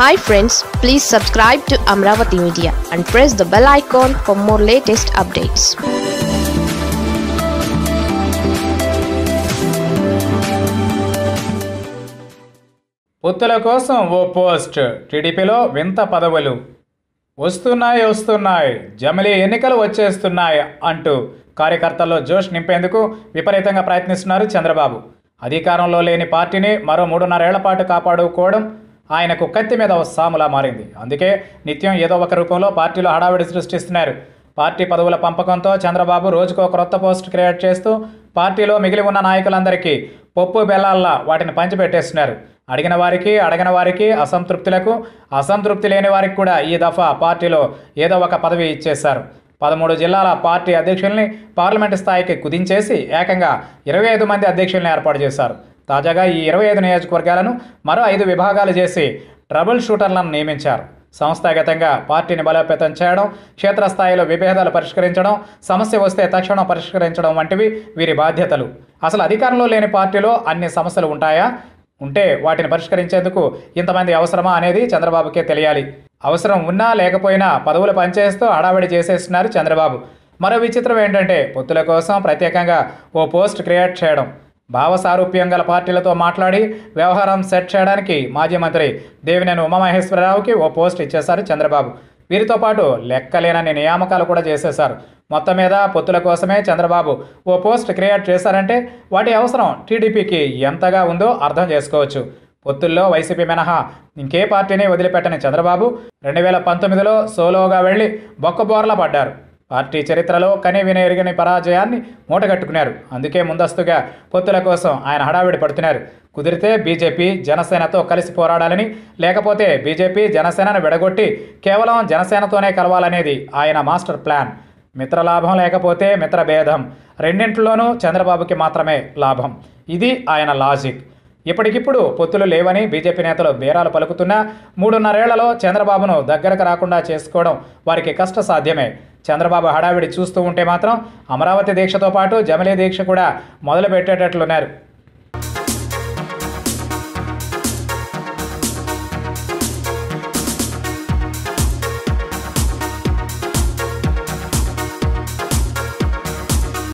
hi friends please subscribe to Amaravati media and press the bell icon for more latest updates పొత్తుల కోసం ఓ post టీడీపీలో వింత పదవులు వస్తున్నాయి వస్తున్నాయి జమిలీ ఎన్నికలు వచ్చేస్తున్నాయి అంటూ కార్యకర్తల్లో జోష్ నింపేందుకు విపరీతంగా ప్రయత్నిస్తున్నారు చంద్రబాబు అధికారంలో లేని పార్టీని మరో మూడున్నరేళ్ల పాటు కాపాడుకోవడం ఆయనకు కత్తి మీద సాములా మారింది అందుకే నిత్యం ఏదో ఒక రూపంలో పార్టీలో హడావిడి సృష్టిస్తున్నారు పార్టీ పదవుల పంపకంతో చంద్రబాబు రోజుకో క్రొత్త పోస్ట్ క్రియేట్ చేస్తూ పార్టీలో మిగిలి ఉన్న నాయకులందరికీ పప్పు బెల్లాల్లా వాటిని పంచిపెట్టేస్తున్నారు అడిగిన వారికి అడగిన వారికి అసంతృప్తులకు అసంతృప్తి లేని వారికి కూడా ఈ దఫా పార్టీలో ఏదో ఒక పదవి ఇచ్చేశారు పదమూడు జిల్లాల పార్టీ అధ్యక్షుల్ని పార్లమెంటు స్థాయికి కుదించేసి ఏకంగా ఇరవై ఐదు మంది అధ్యక్షుల్ని ఏర్పాటు చేశారు తాజాగా ఈ ఇరవై ఐదు నియోజకవర్గాలను మరో ఐదు విభాగాలు చేసి ట్రబుల్ షూటర్లను నియమించారు సంస్థాగతంగా పార్టీని బలోపేతం చేయడం క్షేత్రస్థాయిలో విభేదాలు పరిష్కరించడం సమస్య వస్తే తక్షణం పరిష్కరించడం వంటివి వీరి బాధ్యతలు అసలు అధికారంలో లేని పార్టీలో అన్ని సమస్యలు ఉంటాయా ఉంటే వాటిని పరిష్కరించేందుకు ఇంతమంది అవసరమా అనేది చంద్రబాబుకే తెలియాలి అవసరం ఉన్నా లేకపోయినా పదవులు పనిచేస్తూ హడావిడి చేసేస్తున్నారు చంద్రబాబు మరో విచిత్రం ఏంటంటే పొత్తుల కోసం ప్రత్యేకంగా ఓ పోస్ట్ క్రియేట్ చేయడం భావసారూప్యం గల పార్టీలతో మాట్లాడి వ్యవహారం సెట్ చేయడానికి మాజీ మంత్రి దేవినేని ఉమామహేశ్వరరావుకి ఓ పోస్ట్ ఇచ్చేశారు చంద్రబాబు వీరితో పాటు లెక్కలేనని నియామకాలు కూడా చేసేశారు మొత్తం మీద పొత్తుల కోసమే చంద్రబాబు ఓ పోస్ట్ క్రియేట్ చేశారంటే వాటి అవసరం టీడీపీకి ఎంతగా ఉందో అర్థం చేసుకోవచ్చు పొత్తుల్లో వైసీపీ మినహా ఇంకే పార్టీని వదిలిపెట్టని చంద్రబాబు రెండు వేల పంతొమ్మిదిలో సోలోగా వెళ్ళి బొక్కబోర్ల పడ్డారు పార్టీ చరిత్రలో కని ఎరిగిన పరాజయాన్ని మూటగట్టుకున్నారు అందుకే ముందస్తుగా పొత్తుల కోసం ఆయన హడావిడి పడుతున్నారు కుదిరితే బీజేపీ జనసేనతో కలిసి పోరాడాలని లేకపోతే బీజేపీ జనసేనను విడగొట్టి కేవలం జనసేనతోనే కలవాలనేది ఆయన మాస్టర్ ప్లాన్ మిత్రలాభం లేకపోతే మిత్రభేదం రెండింటిలోనూ చంద్రబాబుకి మాత్రమే లాభం ఇది ఆయన లాజిక్ ఇప్పటికిప్పుడు పొత్తులు లేవని బీజేపీ నేతలు బేరాలు పలుకుతున్నా మూడున్నరేళ్లలో చంద్రబాబును దగ్గరకు రాకుండా చేసుకోవడం వారికి కష్టసాధ్యమే చంద్రబాబు హడావిడి చూస్తూ ఉంటే మాత్రం అమరావతి దీక్షతో పాటు జమలే దీక్ష కూడా మొదలు పెట్టేటట్లున్నారు